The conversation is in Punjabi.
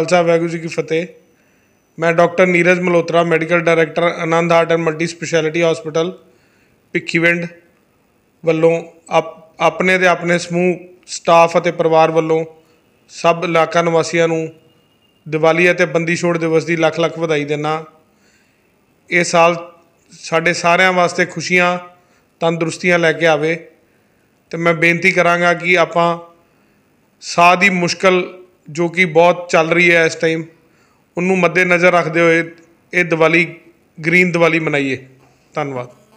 ਖਾਲਸਾ ਵੈਗੂ ਜੀ ਕੀ ਫਤਿਹ ਮੈਂ doctor Neeraj Malhotra medical director Anand heart and multi specialty hospital Bhikhiwind ਵੱਲੋਂ ਆਪਣੇ ਤੇ ਆਪਣੇ ਸਮੂਹ ਸਟਾਫ ਅਤੇ ਪਰਿਵਾਰ ਵੱਲੋਂ ਸਭ ਇਲਾਕਾ ਨਿਵਾਸੀਆਂ ਨੂੰ ਦੀਵਾਲੀ ਅਤੇ ਬੰਦੀ ਛੋੜ ਦਿਵਸ ਦੀ ਲੱਖ ਲੱਖ ਵਧਾਈ ਦਿੰਨਾ ਇਹ ਸਾਲ ਸਾਡੇ ਸਾਰਿਆਂ ਵਾਸਤੇ ਖੁਸ਼ੀਆਂ ਤੰਦਰੁਸਤੀਆਂ ਲੈ ਕੇ ਆਵੇ ਤੇ ਮੈਂ ਬੇਨਤੀ ਕਰਾਂਗਾ ਕਿ ਆਪਾਂ ਸਾਹ ਦੀ ਮੁਸ਼ਕਲ ਜੋ ਕਿ ਬਹੁਤ ਚੱਲ ਰਹੀ ਹੈ ਇਸ ਟਾਈਮ ਉਹਨੂੰ ਮੱਦੇ ਨਜ਼ਰ ਰੱਖਦੇ ਹੋਏ ਇਹ ਦੀਵਾਲੀ ਗ੍ਰੀਨ ਦੀਵਾਲੀ ਮਨਾਈਏ ਧੰਨਵਾਦ